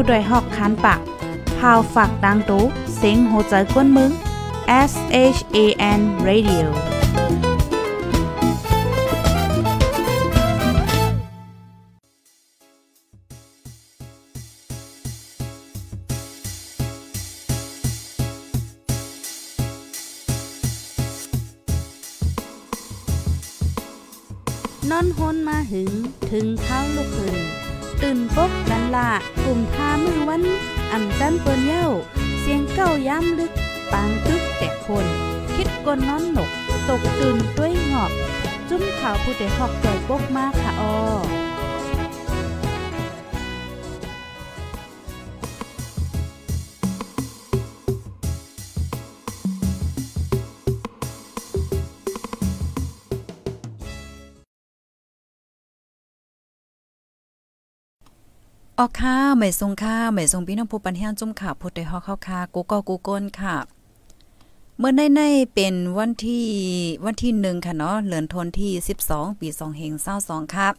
ผู้ดยหอกคันปากพาวฝากดังตู้เซ็งโหใจกวนมึง S H A N Radio นอนฮนมาหึง ถึงเท้าลูกหึงตื่นปกกันละกลุ่มทามือวันอัำดันเปิ้นเย้า เสียงเก้าย้ำลึกปางตึกแต่คน คิดกนน้อนหนกตกตื่นด้วยหงอบจุ้มขาวผู้เด็กหอกใจปกมากค่ะออออกค่ะหม่ทรงค่ะหม่ทรงพี่น้องผู้ปันแห้งจุ่มค่ะพูดใดฮอกเข้าค่ะกูก็กูก้นค่ะ เมื่อใน ใน เป็นวันที่วันที่หนึ่งค่ะ เนาะเหลือนทนที่ 12 ปี2เฮงเศร้าสองครับ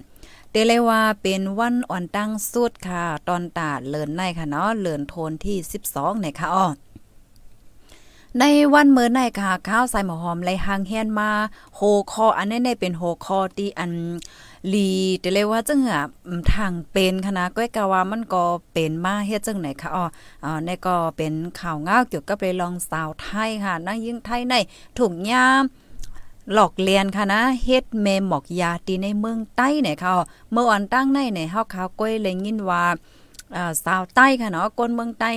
เตเลว่าเป็นวันอ่อนตั้งสุดค่ะ ตอนตาดเหลือนในค่ะเนาะเหลือนทนที่ 12เนี่ยค่ะอ๋อในวันเมื่อในค่ะข้าวใส่หมอหอมไรหางเฮียนมาโฮคออันนี้เป็นโฮคอที่อันลีแต่เลยว่าจังอ่ะทางเป็นคณะก้อยกาว่ามันก็เป็นมาเฮ็ดจังไหนคะอ๋ออ่อในก็เป็นข่าวง้าวเกี่ยวกับไปลองสาวไทยค่ะนั่งยิ่งไทยในถุงยามหลอกเลียนค่ะนะเฮ็ดเมหมอกยาตีในเมืองใต้หนเขย่เมื่อวันตั้งในในเฮาข่าวก้อยเลยยินว่าสาวใต้ค่ะเนาะคนเมืองใต้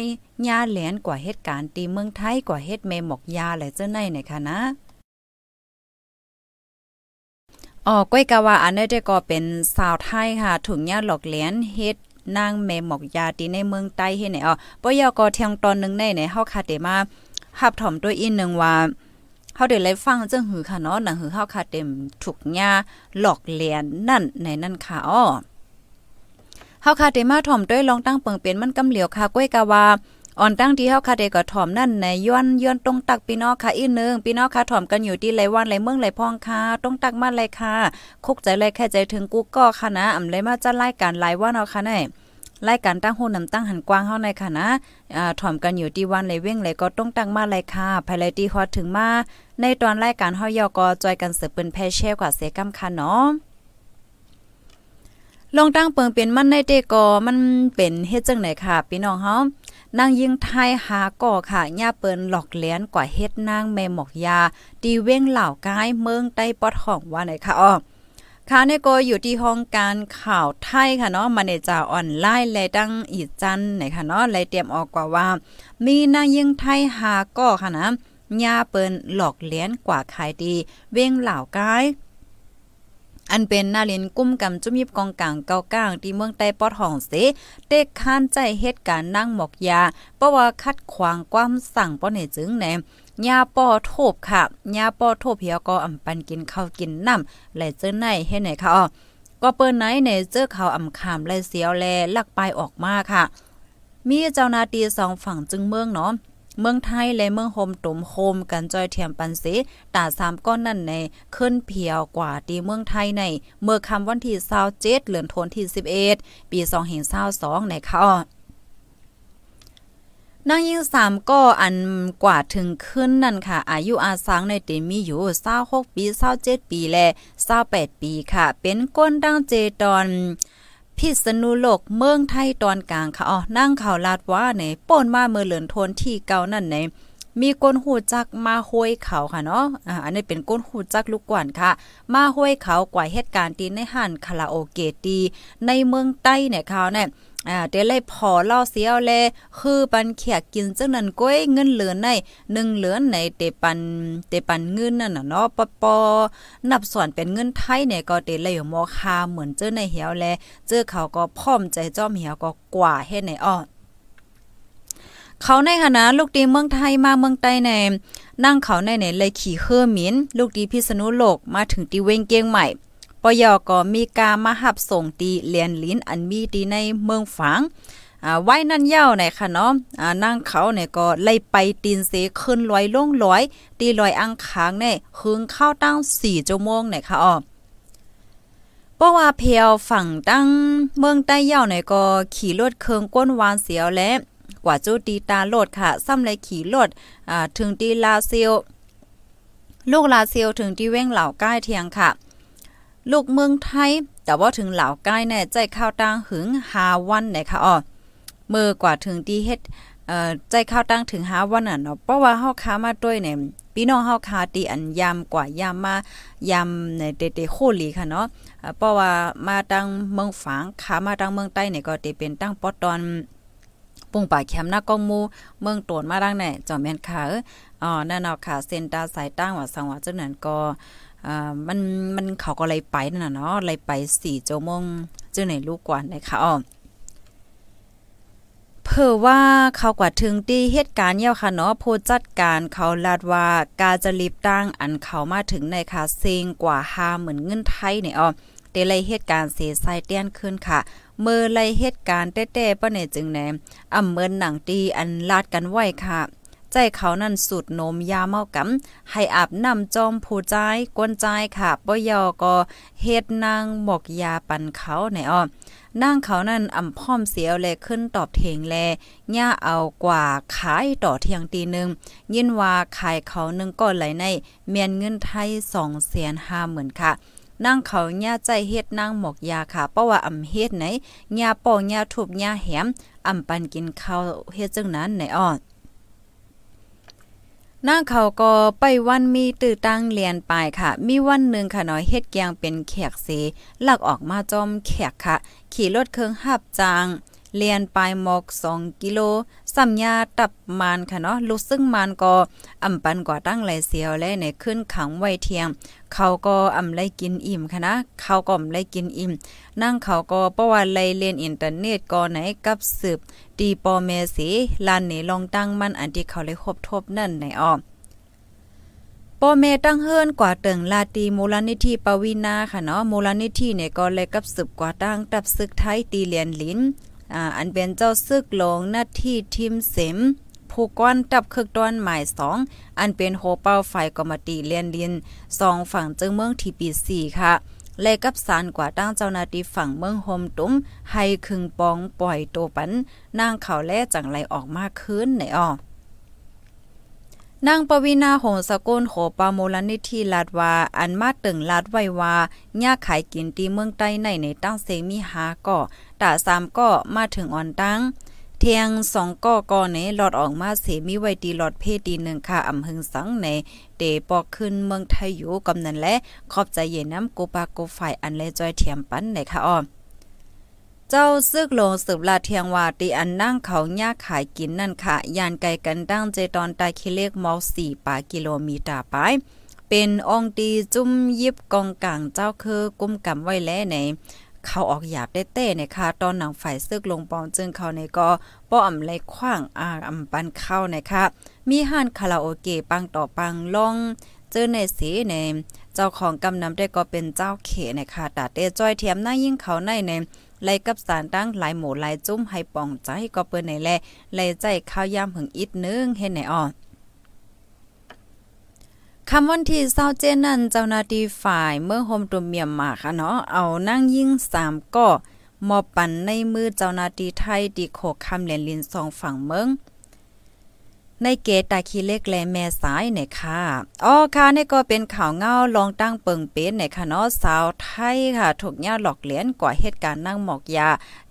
ยาแหลนกว่าเหตุการณ์ตีเมืองไทยกว่าเฮ็ดเมหมอกยาแหละเจ้าในเนี่ยค่ะนะอ๋อก้อยกะว่าอันนี้จะก็ เป็นสาวไทยค่ะ ถุงยาหลอกเหรียญเฮ็ดนางแม่หมอกยาตีในเมืองใต้เฮ็ดไหนอ๋อปยกอเทียงตอนนึงในในเฮาคาเตมาหับถ่อมด้วยอีนนึงว่าเฮาได้ไลฟังจังหือค่ะเนาะหนังหือเฮาคาเต็มถุกยาหลอกเหรียญนั่นในนั่นค่ะอ๋อเฮาคาเตมาถ่อมด้วยลองตั้งเปิงเป็นมันกำเหลียวค่ะก้อยกะว่าอ่อนตั้งที่เฮาคาเดก็ถ่อมนั่นในย้อนย้อนตรงตักพี่น้องค่ะอีนึงพี่น้องค่ะถ่อมกันอยู่ที่ไรวันไรเมืองไรพ่องค่ะตรงตักมาไรค่ะ คุกใจไรแค่ใจถึงกูก็ค่ะนะอำไรมาจะไล่การหลายวันเอาค่ะหน่รายการตั้งโหนำตั้งหันกว้างเฮาในค่ะนะอ่าถ่อมกันอยู่ที่วันไรเว้งไรก็ต้องตั้งมาไรค่ะ ภายไรที่ฮอดถึงมาในตอนรายการเฮายอกอจอยกันเสือปืนแพเช่กว่าเสกำค่ะเนาะลองตั้งเปิงเป็นมันในเตกอมันเป็นเฮ็ดจังไหนค่ะพี่น้องเฮานางยิงไทยหาก่อค่ะย่าเปินหลอกเลี้ยนกว่าเฮ็ดนางแม่หมอกยาตีเว้งเหล่าก้ายเมืองใต้ปอดห้องว่าไหนค่ะอ๋อค่ะเนโกอยู่ที่ห้องการข่าวไทยค่ะเนาะมาเนจาออนไลน์เลยตั้งอีจันไหนค่ะเนาะเลยเตรียมออกกว่าว่ามีนางยิงไทยหาก่อค่ะนะย่าเปินหลอกเลี้ยนกว่าขายดี เว้งเหล่าก้ายอันเป็นนาเิียนกุ้มกำจุมิบกองกลางเกาก้างที่เมืองใต้ปอดห้องเสเตกค้านใจเหตุการณ์นั่งหมอกยา เพราะว่าคัด ขวางความสั่งป้อเนี่ยจึงแหนยาปอโทบค่ะ ยาปอโทบเฮียก็ อำ ปันกินข้าวกินน้ำและเจอไหนเฮ็ดไหนค่ะอ๋อก็ เปิ้นไหน ในเจอขาอำคามและเสียวแลลักปายออกมาค่ะ มีเจ้านาตีสองฝั่งจึงเมืองเนาะเมืองไทยและเมืองโฮมตุ่มโฮมกันจอยเทียมปันเสตาสามก้อนนั่นในขึ้นเพียวกว่าตีเมืองไทยใน เมื่อคำวันที่27เดือนธันวาคมที่11ปี2522ในข้อนางยิงสามก็อันกว่าถึงขึ้นนั่นค่ะ อายุอาสังในเตมีอยู่26ปี27ปีและ28ปีค่ะ เป็นก้นดังเจตอนพิษณุโลกเมืองไทยตอนกลางค่ะอ๋อนั่งข่าวลาดว่าไหนป่นมาเมื่อเหลือนทนที่เก่านั่นไหนมีก้นหูจักมาห้วยเขาค่ะเนาะอ่าอันนี้เป็นก้นหูจักลูกกวนค่ะ มาห้วยเขากว่าเหตุการณ์ตีในหันคาราโอเกะตีในเมืองใต้เนี่ยเขาเนี่ย่เดี๋ยวเลยพอเล่าเสียวเลยคือปันเขียกินจังนั้นก้อยเงินเหลือในหนึ่งเหลือในเตปันเตปันเงินนั่นน่ะเนาะปอปนับส่วนเป็นเงินไทยเนี่ยก็เตเลยมอคาเหมือนเจ้อในเหี้ยวแลเจ้อเขาก็พร้อมใจจ้อมเหี้ยวก็กว่าเฮ็ดในอ้อเขาในคณะลูกดีเมืองไทยมาเมืองใต้ในนั่งเขาในในเลยขี่เครื่อมินลูกดีพิษณุโลกมาถึงตีเวงเกียงใหม่ปยก็มีการมาหับส่งตีเลียนลิ้นอันมีตีในเมืองฝางไว้นั่นเย้าไหนค่ะเนาะนั่งเขาเนี่ยก็ไล่ไปตีนเสขึ้นลอยล่งลอยตีลอยอังค้างเนี่ยคืงเข้าตั้งสี่ชั่วโมงเนี่ยค่ะอ๋อพราะว่าเพียวฝั่งตั้งเมืองใต้เย่าไหนก็ขี่รถเครืองก้นวานเสียวและกว่าจูตีตาโลดค่ะซ้ำเลยขี่รถถึงตีลาเซียวลูกลาเซียวถึงตีเว้งเหล่าใกล้เทียงค่ะลูกเมืองไทยแต่ว่าถึงเหล่าใกล้แน่ใจข้าวตังหึงหาวันไหนคะอ๋อเมื่อกว่าถึงดีเฮ็ดเอ่อใจข้าวตังถึงหาวันน่ะเนาะเพราะว่าเฮาค้ามาด้วยเนี่ย พี่น้องเฮาค้าตีอันยามกว่ายามมายามในเตเตโคลีค่ะเนาะเพราะว่ามาตังเมืองฝางค้ามาตังเมืองใต้เนี่ยก็ติเป็นตั้งปอตอน ปุงป่าแคมหน้ากองมูเมืองตวนมาดังไหนจอมแม่นค่ะอ๋อนั่นเนาะค่ะเซ็นตาสายตั้งว่าสังวาจังนั้นก็ามันมันเขาก็เลยไปนั่นน่ะเนาะเลยไปสี่โจมงจจงไหนลูก กว่านะคะอ๋อเพื่อว่าเขา กว่า ถึงตีเหตุการณ์เยี่ยวค่ะเนาะผู้จัดการเขาลาดว่ากาจะรีบตั้งอันเขามาถึงในคาซเซงกว่าห้าหมื่นเงินไทยเนี่ยอ๋อเดลัยเหตุการณ์เสียไเตี้ยนขึ้นค่ะ เมื่อไลเหตุการณ์เต้เป้าเนี่ยจึงแหนอ่ำเมินหนังตีอันลาดกันไหวค่ะใจเขานั่นสูดนมยาเมากำให้อาบน้ำจอมผู้ใจก้นใจค่ะบ่ยอก็เฮ็ดนางหมกยาปันเขาในอ้อนั่งเขานั่นอ่ำพอมเสียวแลขึ้นตอบเทงแลย่าเอากว่าขายต่อเทียงตีหนึ่งยินว่าขายเขานึงกอนไหลใน เมียนเงินไทยสองแสนห้าหมื่นค่ะ นั่งเขาหญ้าใจเฮ็ดนั่งหมกยาค่ะเพราะว่าอ่ำเฮ็ดไหนหญ้าปองหญ้าทุบหญ้าแหมอ่ำปันกินเขาเฮ็ดจึงนั้นไหนอ่อหน้าเขาก็ไปวันมีตื่อตั้งเรียนไปค่ะ มีวันหนึ่งค่ะน้อยเฮ็ดแกงเป็นแขกเสหลักออกมาจอมแขกค่ะ ขี่รถเครื่องหับจางเลียนปลายหมอก2กิโล สัมญาตับมานค่ะเนาะลูกซึ่งมานก็อำปันกว่าตั้งหลเสียว และในขึ้นขังไว้เทียง เขาก็อำไลกินอิ่มค่ะนะเขาก็อำไลกินอิ่ม นั่งเขาก็ประวัติไลเรียนอินเทอร์เน็ตก็ไหนกับสืบตีปอเมสีลานนี่ลองตั้งมันอันที่เขาเลยครบทบนั่นในออมปอเมตั้งเฮิรนกว่าเติงลาตีมูลนิธิปวีนาค่ะเนาะมูลนิธิเนี่ยก็เลยกับสืบกว่าตั้งตับซึกไทยตีเรียนลิ้นอ่าอันเป็นเจ้าซึกลงหน้าที่ทิมเสมผู้ก้อนตับเครื่องต้อนหมายสองอันเป็นโฮเป้าไฟกอมตีเลียนลินสองฝั่งจึงเมืองทีปีสี่ค่ะเลกับสารกว่าตั้งเจ้านาทีฝั่งเมืองโฮมตุ้มให้คึงปองปล่อยโตปัน นางเขาแล่จังไรออกมากขึ้นไหนอ้อนางปวีนาโหงสะกุลโหปามลนิธิลาดวาอันมาตึงลาดไว้ว่าญ่าขายกินตีเมืองใต้ในในตั้งเซมีหาก่อตาสามก่อมาถึงอ่อนตั้ง เทียงสองก่อก่อในหลอดออกมาเสมีไว้ตีหลอดเพศตีหนึ่งค่ะอำหึงสังในเตปอกขึ้นเมืองไทยอยู่กำนันและขอบใจเย็นน้ำโกปาโกฝ่ายอันเลจอยเทียมปั้นในค่ะอ้อเจ้าซึกโลสืบลาเทียงว่าตีอันนั่งเขาหญ้าขายกินนั่นค่ะ ยานไกลกันตั้งเจตอนตาคิเลกมอสี่ป่ากิโลมีตาไป เป็นองตีจุ้มยิบกองกลางเจ้าคือกุมกำไว้แลในเขาออกหยาบได้เต้ในค่ะตอนหนังฝ่ายซึกลงปองจึงเขาในก็ป้อมไรขว้างอาอำปันเข้านะคะมีห้านคาราโอเกะปังต่อปังล่องเจอในสีในเจ้าของกำนำได้ก็เป็นเจ้าเขนะคะตาเตจ้อยเทียมหน้ายิ่งเขาในในไล่กับสารตั้งหลายหมู่หลายจุ้มให้ปองใจก็เปิ้นในแลไล่ใจข้าวยามหึงอีกนึงเฮ็ดไหนอ่อคำวันที่เศร้าเจนั่นเจ้าหน้าที่ฝ่ายเมื่อโฮมตุมเมียมมาค่ะเนาะ เอานั่งยิ่งสามก่อมอบปันในมือเจ้าหน้าที่ไทยดีโคคำเหรียญลินสองฝั่งเมืองในเกตตาคีเล็กแลแม่สายเนี่ยค่ะ อ๋อค่ะนี่ก็เป็นข่าวเงาลองตั้งเปิงเป็นเนี่ยค่ะเนาะสาวไทยค่ะ ถูกย่าหลอกเหรียญกว่าเหตุการณ์นั่งหมอกยา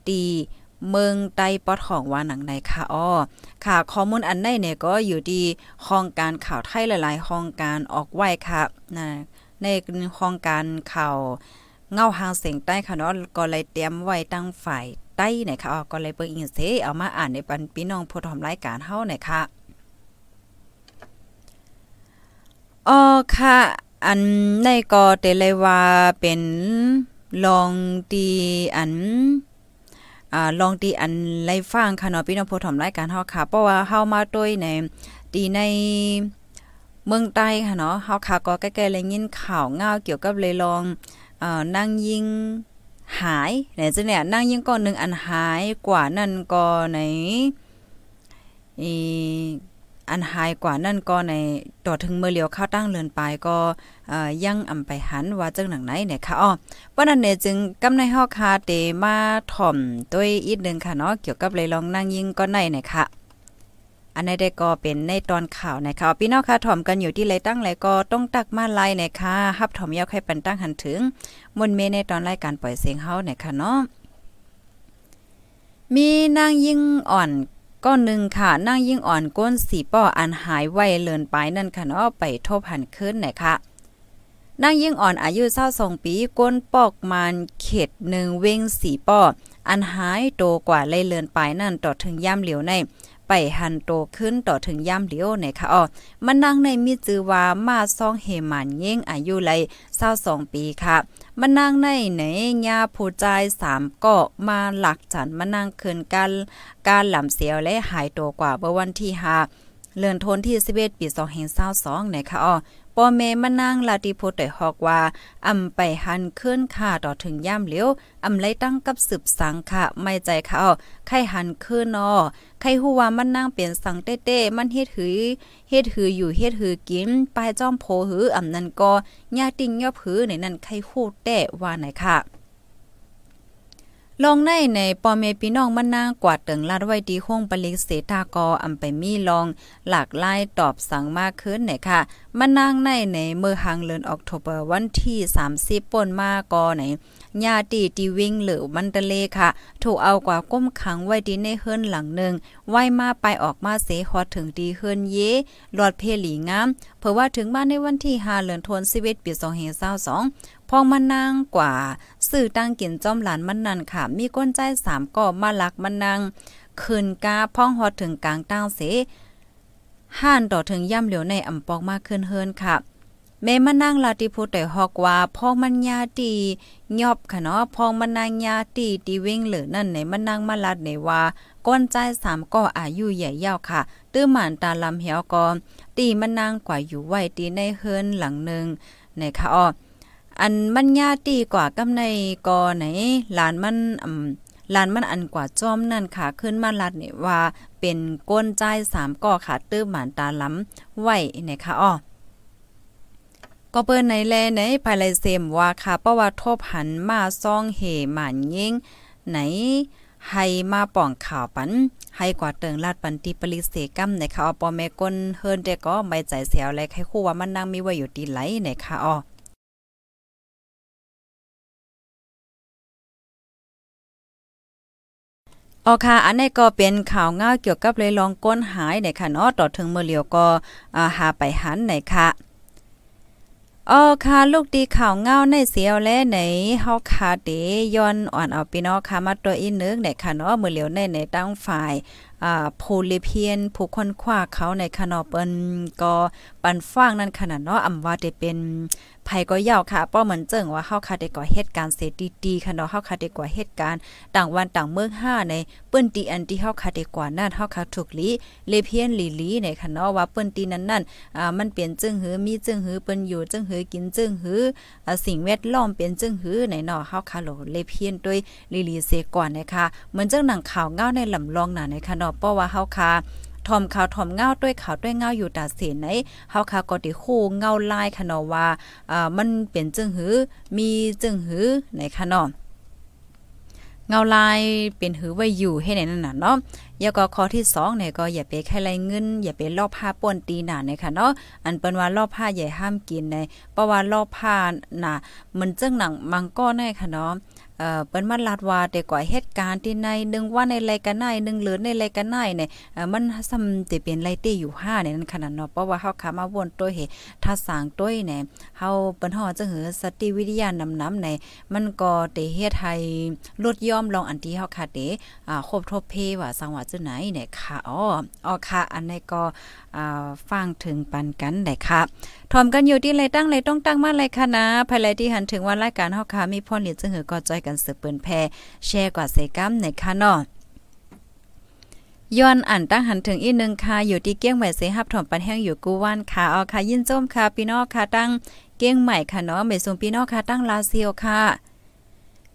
ตีเมืองไต้ปอดของวาหนังในค่ะอ๋อค่ะ ข้อมูลอันในเนี่ยก็อยู่ดีห้องการข่าวไทยหลายๆห้องการออกไว้ค่ะนะในห้องการข่าว เงาหางเสียงใต้ค่ะเนาะก็เลยเตรียมไว้ตั้งฝ่ายใต้ี่นค่ะอ๋อก็เลยเปิงอินเสเอามาอ่านในปันพี่น้องผู้ทอมรายการเฮาี่นค่ะอ๋อค่ะอันในก็เตเลยว่าเป็นลองตีอันอ่าลองตีอัน ไล่ฟังค่ะเนาะพี่น้องผู้ถมรายการเฮาค่ะเพราะว่าเฮามาด้วยในตีในเมืองใต้ค่ะเนาะเฮาค่ะก็ใกล้ๆเลยยิน ข่าวเงาเกี่ยวกับเลยลองเอ่อนั่งยิงหายไหนจะเนี่ยนั่งยิงก่อนหนึ่งอันหายกว่านั่นก็ในอีอันหายกว่านั่นก็ในต่อถึงเมื่อเลียวเข้าตั้งเลือนไปก็ยังอำไปหันว่าจังหนังไหนเนี่ยค่ะอ้อวันนั้นเนี่ยจึงกำในหออคาเตมาถ่อมด้วยอีกนึงค่ะเนาะเกี่ยวกับเลยลองนั่งยิงก็ในเนี่ยค่ะอันนี้ได้ก็เป็นในตอนข่าวนะคะพี่น้องค่ะถ่อมกันอยู่ที่ไรตั้งไรก็ต้องตักมาไล่นะคะฮับถ่อมยกใครปันตั้งหันถึง มนเมในตอนรายการปล่อยเสียงเฮาเนี่ยค่ะเนาะมีนางยิ่งอ่อนก้อนหนึ่งค่ะนั่งยิ่งอ่อนก้นสีป้ออันหายไวเลินไปนั่นค่ะเนาะไปทบหันขึ้นหน่อยค่ะนางยิ่งอ่อนอายุเศร้าสองปี ก้นปอกมันเขตหนึ่งเว้งสีป้ออันหายโตกว่าเลยเลือนไปนั่นต่อถึงย่ำเหลียวใน ไปหันโตขึ้นต่อถึงย่ำเหลียวในค่ะอ๋อมันนั่งในมีจือว่ามาซองเฮมันเย่งอายุไลยเศร้าสองปีค่ะมานนางในไหนยาผู้ใจสามเกาะมาหลักจันมานนางเคินกัน การหล่ำเสียวและหายตัวกว่าเมื่อวันที่หาเลื่อนทนที่เสิว1ปี2522นะคะอ้อปอเม่มานั่งลาติโพเตหอกว่าอำไปหันเคลื่อนค่าต่อถึงย่ามเลี้ยวอำไลตั้งกับสืบสังค่ะ ไม่ใจค่ะอไข้หันเคื่อนนอไข้หูว่ามันนั่งเปลี่ยนสังเต้เต้มันเฮ็ดหือเฮ็ดหืออยู่เฮ็ดหือกินปลายจ้อมโพหืออำนั้นก็ญาติงยอบหือในนั้นไข้หูเแต้ว่าไหนค่ะลองในในปอเมพี่น้อง มันนางกว่าถึงลาดไว้ดีห้องปลิกเสตากออำไปมีลอง หลากหลาย ตอบสั่งมากขึ้นไหนค่ะ มันนางในในเมื่อหางเลือนออกโทเบอร์วันที่30ป่นมา กอ ไหนญาติตีวิ่งหรือมันตะเลค่ะ ถูกเอากว่าก้มขังไว้ดีในเฮือนหลังหนึ่งไว้มาไปออกมาเสฮอดถึงดีเฮือนเยหลอดเพหลีงามเผราอว่าถึงบ้านในวันที่5เดือนธันวาคมปี2522พองมันนางกว่า สื่อตั้งกินจอมหลานมันนั่นค่ะ มีก้นใจ3ก่อมาลักมันนางคืนกาพ้องฮอดถึงกลางตั้งเสห่านต่อถึงย่ำเหลียวในอ่ำปอกมากขึ้นเฮินค่ะแม่มานั่งลาติโพแต่ฮอกว่าพอมันญาตียอบค่ะเนาะพอมันนางญาตีตีวิ่งเหลือนั่นไหนมันนั่งมาลัดในว่า ก้นใจสามก่ออายุใหญ่ยาวค่ะ ตื้อหมานตาลำเหี่ยวกอตีมันนางกว่าอยู่ไหวตีในเฮิรนหลังหนึ่งในค่ะอ้ออันมันญาตีกว่ากำในกอไหนหลานมันอืมลานมันอันกว่าจ้อมนั่นค่ะขึ้นมาลัดในว่าเป็นก้นใจสามก่อค่ะ ตื้อหมานตาลำำไหวนค่ะอ้อก็เปิ้นในแลในภายไลเซมว่า ค่ะเพราะว่าทบหันมาซ่องเหหมันยิงไหนให้มาป่องข่าวปันให้กว่าเติงลาดปันติปริเสกัมในค่ะอปอแม่ก้นเฮินเต่ก็ไม่ใจเสียวและให้คู่ว่ามันนั่งมีไว้อยู่ตีไหลในค่ะออออค่ะ อันนี้ก็เป็นข่าวง่าเกี่ยวกับเลยลองก้นหายในค่ะเนาะต่อถึงเมื่อเลียวก็หาไปหันในค่ะอ๋อค่ะลูกดี ข่าวเงาในเสียวและไหนเฮาคาะเดย้อน อ่อนเอาพี่น้องค่ะมา ตัวอีนึกไหนค่ะเนาะมือเหลียว ในไหนตั้งฝ่าย อ่าโพลิเพียนผู้คนขว้าเขาในคนณอเปิ้นก็ ปันฟ้างนั่นขนาดเนาะอำว่าจะเป็นภัยก็ยาวค่ะป้อเหมือนเจิงว่าเฮาคาเได้ก่อเหตุการณ์เสดีๆค่ะเนาะเฮาคาเได้ก่อเหตุการณ์ต่างวันต่างเมือง5ในเปิ้นตีอันที่เฮาคาเได้กว่านั่นเฮาคาถูกลีเลเพียนลีลีในค่ะเนาะว่าเปิ้นตีนั้นๆ อ่ามันเป็นจึงหือมีจึงหือเปิ้นอยู่จึงหือกินจึงหือสิ่งแวดล้อมเป็นจึงหือในเนาะเฮาคาโหลเลเพียนด้วยลีลีเสก่อนนะคะเหมือนจังหนังข่าวเงาในลำลองน่ะในค่ะเนาะป้อว่าเฮาคาทอมข่าวทอมเงาด้วยข่าวด้วยเงาอยู่ตาเสียไหนเฮาคาะก็ติคู่เงาลายคะนาว่าอ่ามันเป็นจึงหือมีจึงหือไหนคะนอเงาลายเป็นหือไว้อยู่ให้ในนั้นน่ะเนาะยาก็ข้อที่2เนี่ยก็อย่าไปแค่ไรเงิน อย่าไปลอบผ้าป่วนตีหนาเนี่ยค่ะเนาะอันเปิ้นว่าลอบผ้าใหญ่ห้ามกินในเพราะว่าลอบผ้าน่ะมันจึงหนังมังก้อนแน่ค่ะเนาะเปิ้นมันลาดว่าแต่ก่อเหตุการณ์ที่ในนึงว่าในไรกันไหนนึงเหลือในไรกันไหนเนี่ย มันซ้ำจะเป็นไรเตอยู่าเนี่ยนั่นขนาดเนาะเพราะว่าเฮาขามาวนตัวเหตุถ้าสางตัวเนี่ย เฮาเปิ้นฮอจะหือสติวิทยานำนำในมันก็แต่เฮ็ดให้ลดย่อมลองอันที่เฮาค่ะเดอ่าครบทบเพว่าสังว่าจุไหนเนี่ยค่ะอ๋อ อ๋อค่ะอันนี้ก็ อ่า ฟังถึงปันกันได้ค่ะ ทอมกันอยู่ที่ไรตั้งไรต้องตั้งมาไรคะนะ ภายไรที่หันถึงว่ารายการเฮาค่ะมีพรเหลียจะเหือก็ใจกันันสืบเปินแพแช่กว่าเซกัมในค่ะนาะย้อนอ่านตั้งหันถึงอีกหนึ่งค่ะอยู่ที่เกี้ยงใหม่เซฮับถมปันแห้ง อยู่กู้วันค่ะอาอค่ะยินจมค่ะพี่น้องค่ะตั้ง เกี้ยงใหม่ค่ะเนาะเมซุมพี่น้องค่ะตั้ง ลาเซียวค่ะ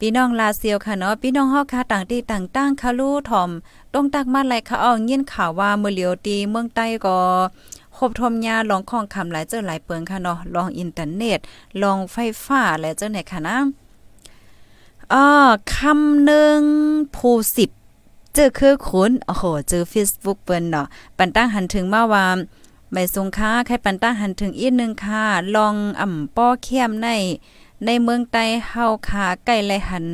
พี่น้องลาเซียวค่ะเนาะพี่น้องฮอกค่ะต่างที่ต่างตั้งค่ะลู่ถมต้องตักมาไหลค่ะอ๋อยินข่าวว่ามือเหลียวตีเมืองใต้ก็ครบทมยาลองของคำหลายเจอหลายเปิงค่ะเนาะลองอินเทอร์เน็ต ลองไฟฟ้าหลายเจอไหนค่ะนะอ๋อคำหนึ่งผู้สิบเจอคือคุนโอ้โหเจอ Facebook เปิ้นเนาะปันตั้งหันถึงมาว่าไม่สงค้าใครปันตั้งหันถึงอีกนึงค่ะลองอ่ำป้อเข้มใน ในเมือง ใต้เฮาค่ะใกล้ไลหัน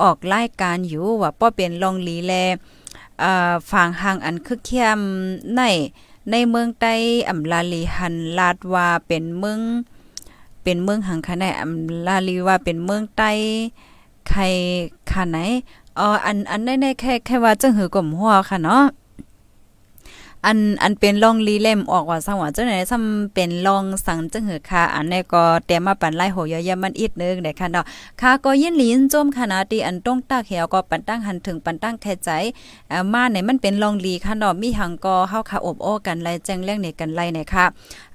ออกราย การอยู่ว่าป้อเป็นลองลี แลอ่าฝั่งหางอัน คือ เข้มใน ในเมือง ใต้อำลาลีหันลาดว่าเป็นเมืองเป็นเมืองหังคะแนอำลาลีว่าเป็นเมืองใต้ใครค่ะไหน อ๋อ อัน อันในในแค่ แค่ว่า จังหือกลมหัว ค่ะเนาะอันอันเป็นลองลีเล่มออกว่าสังวะเจ้าไหนซ้าเป็นลองสังจังหือค่ะอันนี้ก็เต่มาปันไล่โหยอยมันอีกนึงได้ค่ะเนาะค่ะก็ยินลีนจมคณะดีอันต้องตากเหี่ยวก็ปันตั้งหันถึงปันตั้งแค่ใจ อ่ามาไหนมันเป็นลองลีค่ะเนาะมีหังก็เข้าขาอบโอ้กันไล่แจ้งเรื่องเนียกันไล่เนี่ยค่ะ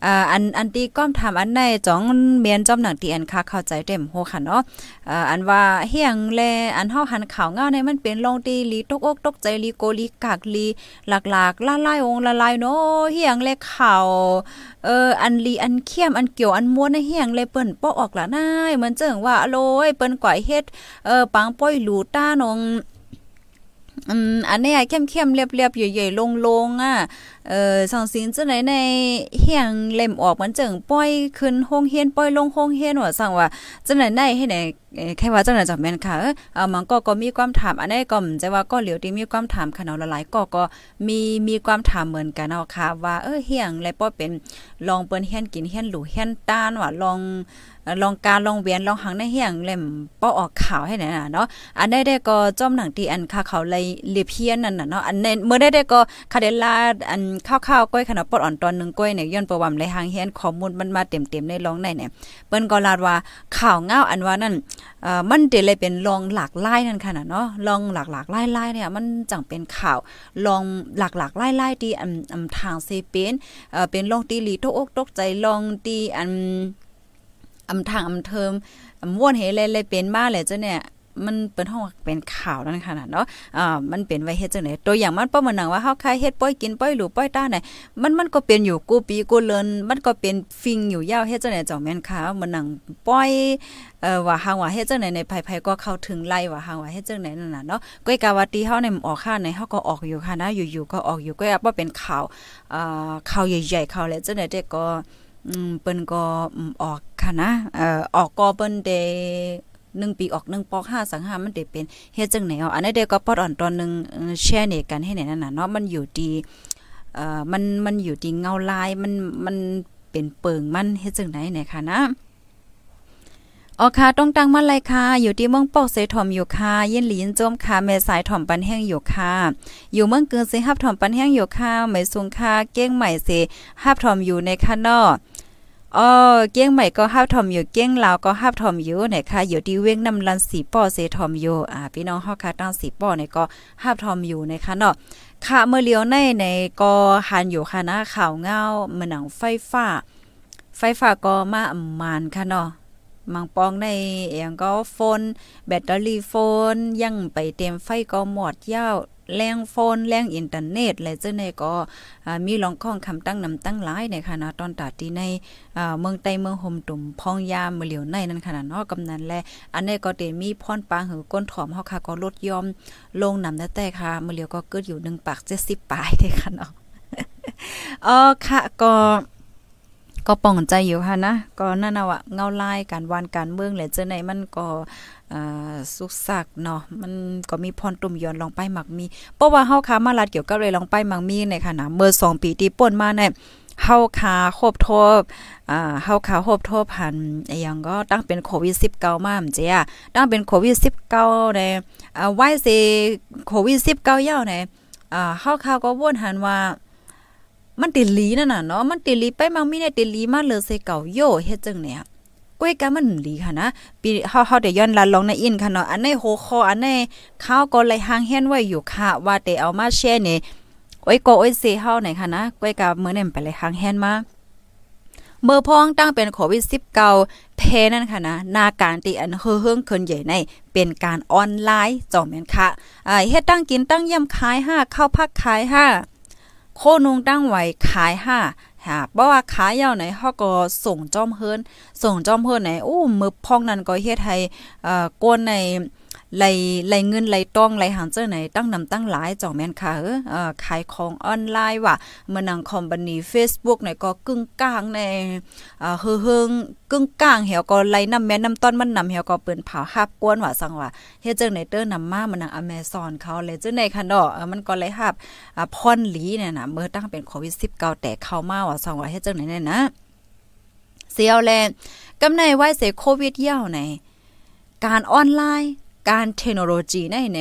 อ่าอันอันตีก้อมทำอันในจ้องเมียนจอมหนังตี่อันค่ะเข้าใจเต็มโหค่ะเนาะ อ่าอันว่าเฮียงแลอันเฮาหันข่าวเงาในมันเป็นลองตีลีตกอกตกใจลีโกลีกากลี หลากหลกล่าลๆงละลายเนาะเฮียงเลยเข่าเอออันลีอันเข้มอันเกี่ยวอันม้วนเฮียงเลยเปิ้นป้อออกละนายมันเจิงว่าโลยเปิ้นก๋อยเฮ็ดเออปังป้อยหลูต้านองอันนี้เข้มๆเรียบๆใหญ่ๆลงๆอ่ะเอ่อสังสินจะไหนในเฮียงเล่มออกมันเจึงป้อยขึ้นห้องเฮียนป้อยลงห้องเฮียนว่าสั่งว่าจะไหนในให้ไหนแค่ว่าจะไหนจังแม่นค่ะเออมันก็ก็มีความถามอันนี้ก็มจะว่าก็เหลียวที่มีความถามค่ะนาะหลายก็ก็มีมีความถามเหมือนกันเนาะค่ะ ว่าเออเฮียงและป้อเป็นลองเปิ้นเฮียนกินเฮียนหลูเฮียนต้านว่าลองลองการลองเวียนลองหังในเฮียงเล่มป้อออกข่าวให้หน่อะเนาะอันได้ได้ก็จอมหนังทีอันค่ะเขาเลยเลีเพี้ยนนั่นน่ะเนาะอันเน้นเมื่อได้ได้ก็คาเดลาอันข้าวๆก้อยขนาดปอดอ่อนตอนหนึ่งก้อยเนี่ยย้อนประวัติเลยหางเฮียนข้อมูลมันมาเต็มๆในร้องในเนี่ยเปิ้นก็ลาดว่าข่าวเงาอันว่านั่นเอ่อมันเดเลยเป็นลองหลากหลายนั่นค่ะนะเนาะลองหลากหลากหลายๆเนี่ย มันจังเป็นข่าวลองหลากหลากหลายๆที่อันทางเซเปนเอ่อเป็นลองตีหลีตกอกตกใจลองตีอันอำทางอำเทิมม้วนเฮเลยเลยเป็นมาเลยเจ้าเนี่ย มันเป็นห้องเป็นข่าวนั่นขนาดเนาะอ่ามันเป็นไว้เฮ็ดจังได๋ตัวอย่างมันป้อมันหนังว่าเฮาคายเฮ็ดป้อยกินป้อยหลูป้อยต้าไหนมันมันก็เป็นอยู่กูปีกูเลินมันก็เป็นฟิงอยู่ยาวเฮ็ดจังไหนจ่องแม่นค่ะมันหนังป้อยเอ่อว่าหางว่าเฮ็ดจังไหนในไผๆก็เข้าถึงไล่ว่าหางว่าเฮ็ดจังไหนนั่นน่ะเนาะก้อยกาวาตีเฮาในมออกค่าในเฮาก็ออกอยู่ค่ะนะอยู่ๆก็ออกอยู่ก้อยบ่เป็นข่าวอ่าข่าวใหญ่ๆข่าวแล้วจังไดนแต่กก็มเปิ้นก็ออกค่ะนะเอ่อออกก็เปิ้นเดหนึ่งปีออกหนึ่งปอกห้าสังหามันเดเป็นเฮ็ดจังไหนอ๋ออันนี้เดก็ปอดอ่อนตอนหนึ่งแช่เนี่ยกันให้ไหนนั่นน่ะเนาะมันอยู่ดีเอ่อมัน มันอยู่ดีเงาลายมันมันเป็นเปิงมันเฮ็ดจังไหนเนี่ยค่ะนะออค่ะต้องตั้งมาเลยค่ะอยู่ที่เมืองปอกเสถอมอยู่ค่ะเย็นหลินจมค่ะแม่สายถอมปันแห้งอยู่ค่ะอยู่เมืองเกินเสฮับถอมปันแห้งอยู่ค่ะไม่สูงค่ะเก้งใหม่เสฮับถอมอยู่ในค่ะนออ๋อเกี้ยงใหม่ก็ห้าทอมอยู่เกี้ยงลาวก็ห้าทอมอยู่นะคะอยู่ที่เว้งน้ำรันสีป้อเซทอมอยู่อ่าพี่น้องเอาค่ะตั้งสีป้อเนี่ยก็ห้าทอมอยู่นะคะเนาะค่ะเมื่อเลี้ยวในในก็หันอยู่ค่ะนะข่าวเงาเมือนังไฟฟ้า ไฟฟ้าก็มาอำมานค่ะเนาะ มังปองในเอียงก็โฟนแบตเตอรี่โฟน ยังไปเต็มไฟก็หมดยาวแรงโฟน แรง อินเทอร์เน็ต และเจ้าในก็มีลองข้องคำตั้งนำตั้งหลาย ในค่ะนะตอน ตาที่ในเมืองใต้เมืองห่มตุ่มพองยามมือเหลียวในนั้นขนาเนาะกำนันและอันนี้ก็เตมีพรปางหือก้นถอมเฮาค่ะ ก็ลดยอม ลงนำแต่ ค่ะมือเหลียวก็เกิดอยู่1ปาก70ปลายใน้ค่ะเนาะอ๋อค่ะ ก็ ก็ป้องใจอยู่ค่ะนะก็นั่นน่ะว่าเงาลายการวานการเมืองแหละเจอไหนมันก็สุกสักเนาะมันก็มีพรตุ่มย้อนลองไปหมักมี เพราะว่าเฮาค้ามาลัดเกี่ยวกับเลย ลองไปหมักมีในค่ะนะเมื่อ2ปีที่ป่นมา เนี่ยเฮาคาโคบทบอ่าเฮาคาโคบทบหันอย่างก็ตั้งเป็นโควิด19มามเจ้าตั้งเป็นโควิด19ในอ่าไว้สิโควิด19ยาวในอ่าเฮาคาก็วนหันว่ามัน ติลีนั่นน่ะเนาะมันติลีไปมังมีในติลีมาเลยเสเก่าโยเฮ็ดจังเนี่ยก้วยกามันหลีค่ะนะปีเฮาเฮาได้ย้อนลาลองในอินค่ะเนาะอันในโหคอ อันในข้าวก็ไลยหางแห่นไว้อยู่ค่ะ ว่าแต่เอามาแช่เนี่ยโอ้ยก็โอ้ยเซเฮาไหนค่ะนะก้วยกามื้อนี้นไปเหยหางแห่นมาเมื่อพ้องตั้งเป็นโควิด19เพนั่นค่ะนะ นาการติอันเฮือเฮืองคนใหญ่ในเป็นการออนไลน์จอมแม่นค่ะอ่าเฮ็ดตั้งกินตั้งย่ำขาย5ข้าวผักขาย5โคนุงตั้งไว้ขาย5ฮะเพราะว่าขายาวไหนเฮาก็ ส่ง จ้อมเฮิรนส่ง จ้อมเฮิรนไหนอู้มือพองนั้นก็เฮ็ดให้เอ่อก้นในไหลไหลเงินไหลต้องไหลหางเจ้าไหนตั้งนำตั้งหลายจ่องแม่นค่ะเออขายของออนไลน์ว่ะมานังคอมบันี Facebook ไหนก็กึ่งกลางในเออฮืองกึ่งกลางเหี่ยวก็ไหลนำแม่นนำต้นมันนำเหี่ยวก็เปิ้นเผาฮับกวนว่าสังว่าเฮ็ดจังไหนเตอร์นำมามานังอเมซอนเขาเลยจังไหนค่นเนาะมันก็ไหลฮับอ่าพรหลีเนี่ยนะเมื่อตั้งเป็นโควิด19แต่เข้ามาว่าสังว่าเฮ็ดจังไหนเนี่ยนะ เสียวแลกำในไว้เสโควิดเยี่ยวไหนการออนไลน์การเทคโนโลยีในแน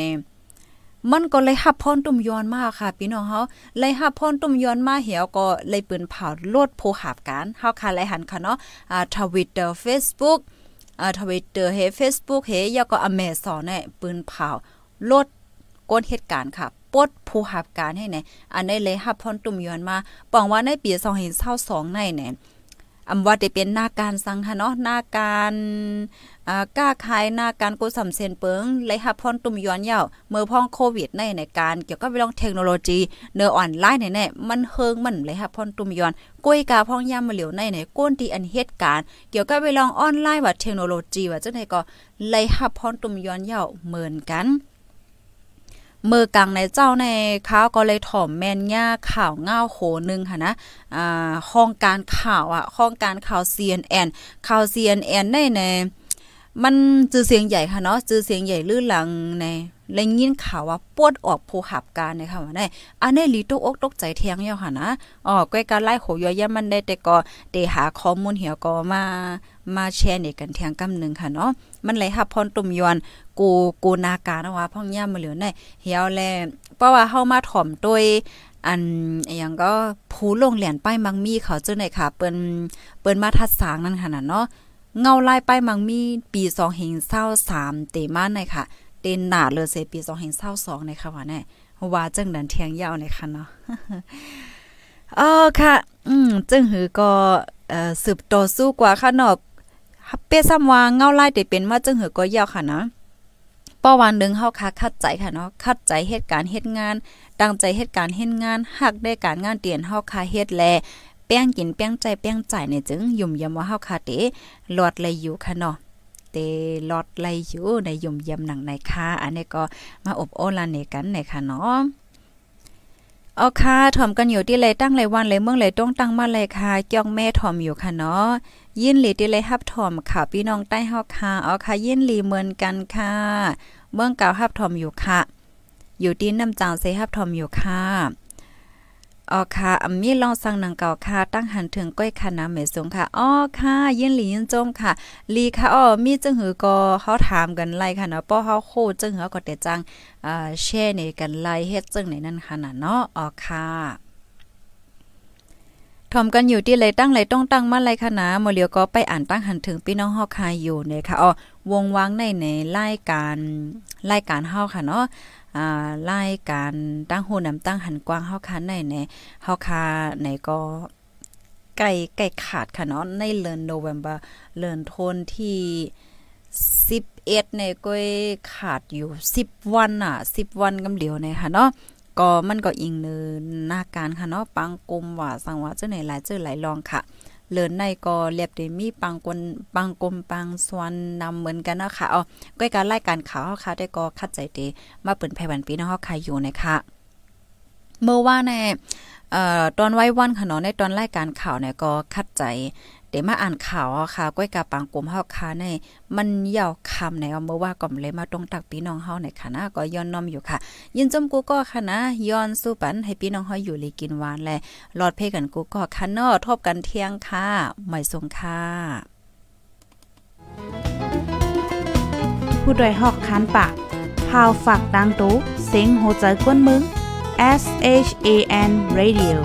มันก็เลยหับพรตุ่มย้อนมากค่ะ พี่น้องเฮาเลยหับพรตุ่มย้อนมาเหี่ยวก็เลยปืนเผาโลดโพหาบการเฮาค่ะเลยหันค่ะเนาะอ่าทวิตเตอร์เฟซบุ๊กอ่าทวิตเตอร์เฮเฟซบุ๊กเฮยาก็อเมซอนเนี่ยปืนเผาโลดก้นเหตุการณ์ค่ะปดผู้หับการให้ไหนอันนี้เลยหับพรตุ่มย้อนมาปองว่าในปี2022ในเนี่ยอำว่าจะเป็นหน้าการสังหะเนาะหน้าการก้าขายหน้าการกู้สำเซนเปิงไลหับพรตุ่มย้อนยาวเมื่อพ้องโควิดในในการเกี่ยวกับเรื่องเทคโนโลยี เนื้ออ่อนไลน์ในแน่มันเฮิงมันไลหับพรตุ่มย้อนก้วยกาพ้องย่ำมาเหลียวในในก้นทีอันเหตุการณ์เกี่ยวกับเรื่องออนไลน์ว่าเทคโนโลยีว่าจังไดก็ไลหับพรตุ่มย้อนยาวเหมือนกัน เมื่อกลางในเจ้าในข้าวก็เลยถ่อมแมนย่าข่าวเงาโหนึงค่ะนะอ่าห้องการข่าวอ่ะห้องการข่าว CNN ข่าว CNN ในในมันจือเสียงใหญ่ ค่ะ เนาะจือเสียงใหญ่ลื่นหลัง ในเลยยินข่าวว่าปวดออกผู้ หับ การนะคะว่าในอันนี้ลีตกอกตก ใจแทงเนี่ยค่ะนะอ๋อก้อยการไล่โหยอย่ามัน ได้แต่ก็เดหาข้อมูลเหี่ยวก็มา มาแชร์นี่กันแทงกำนึ่งค่ะ เนาะมันไหลหับพรตุ่มยอนกูกูนาการนะว่า พ่องย่ามาเหลือในเหี่ยวแลเพราะว่าเข้ามาถ่อมตวยอันอย่างก็ผู้ลงเหรียญป้ายมังมีเขาเจอในค่ะเปิ้นเปิ้นมาทัดสางนั่นขนาดเนาะเงาลายไปมังมีปีสองเห็นเศร้าสามเตมานในค่ะ เตนหนาเลยเซปีสองเห็นเศร้าสองในค่ะ ว่าแน่ว่าจังดันเทียงยาวในค่ะเนาะอ๋อค่ะ อืมจึงหือก็ เอ่อสืบต่อสู้กว่าค่ะเนอกเป้ซ้ำว่าเงาลายเตเป็นว่าจึงหือก็ยาวค่ะนะป้อวันหนึ่งเฮาคาคัดใจค่ะเนาะคัดใจเหตุการณ์เฮ็ดงานตั้งใจเหตุการณ์เฮ็ดงานหักได้การงานเตียนเฮาคาเฮ็ดแลเปี้งกินเปี้งใจเป้งจในจึง ยุ่มยำว่าเฮาคาเตหลอดไหลอยู่ค่ะเนาะเตหลอดไหลอยู่ในยุ่มยำหนังในค่ะอันนี้ก็มาอบโอลานเนกันในค่ะเนาะเอาค่ะถ่อมกันอยู่ที่ไรตั้งไรวันไรเมืองไรต้องตั้งมาไรค่ะเกีงแม่ถ่อมอยู่ค่ะเนาะยินหลีที่ไรฮับถ่อมค่ะพี่น้องใต้เฮาค่ะเอาค่ะ ยินหลีเหมือนกันค่ะเมืองเก่าฮับถ่อมอยู่ค่ะอยู่ที่น้ำจางเซฮับถ่อมอยู่ค่ะอ๋อค่ะมีลองสั่งหนังเก่าค่ะ ตั้งหันถึงก้อยคณะนเมยสงค่ะอ๋อค่ะยินหลียินจงค่ะลีค่ะอ๋อมีจังหือก็เขาถามกันไรค่ะเนาะป้อเขาโคจังหือก็แต่จัง อ่าแช่ในกันไรเฮ็ดจังในนั่นค่ะนาะเนาะอ๋อค่ะทอมกันอยู่ที่ไรตั้งไรต้องตั้งมาไรคณะโมเลียวก็ไปอ่านตั้งหันถึงพี่น้องฮอกคายอยู่เนี่ยค่ะอ๋อวงวางในในรายการรายการเฮาค่ะเนาะอ่าาการตั้งโหนำตั้งหันกว้างเฮาคาไหนในเฮาคาไหนก็ไก่ไก่ขาดค่ะเนาะในเลือนโนเวมเบอร์เลือนทนที่สิบเอ็ดในก็ขาดอยู่สิบวันน่ะสิบวันกำเดียวในค่ะเนาะก็มันก็อิงเนินหน้าการค่ะเนาะปังกลมว่าสังว่าเจ้าไหนหลายเจ้าหลายลองค่ะเลินในก็เลียบเดมีปังกลปังกลมปังสวนนำเหมือนกันเนาะค่ะอ๋อก้อยการไล่การข่าวค่ะได้ก็คัดใจเดมาเปิ้นไผวัน ปีเนาใค่อยู่ นะคะเมื่อว่าในตอนไว้วันขนอในตอนรายการข่าวเนี่ยก็คัดใจดี๋ยวมาอ่านข่าวค่ะก้อยกาปังกลมเฮาค่ะใน มันยาวคำในเอาเมื่อว่าก่อมเลยมาตรงตักพี่น้องเฮาในค่ะนะก็ย้อนน้อมอยู่ค่ะ ยินจมกูก็ค่ะนะย้อนสู้ปันให้พี่น้องเฮาอยู่เลยกินหวานและรอดเพ่กันกูก็ค่ะเนาะทบกันเที่ยงค่ะหมายสงค่ะผู้ดยหอกคันปากพาวฝากดังตุ้เซ็งโหใจกวนมึง S H A N Radio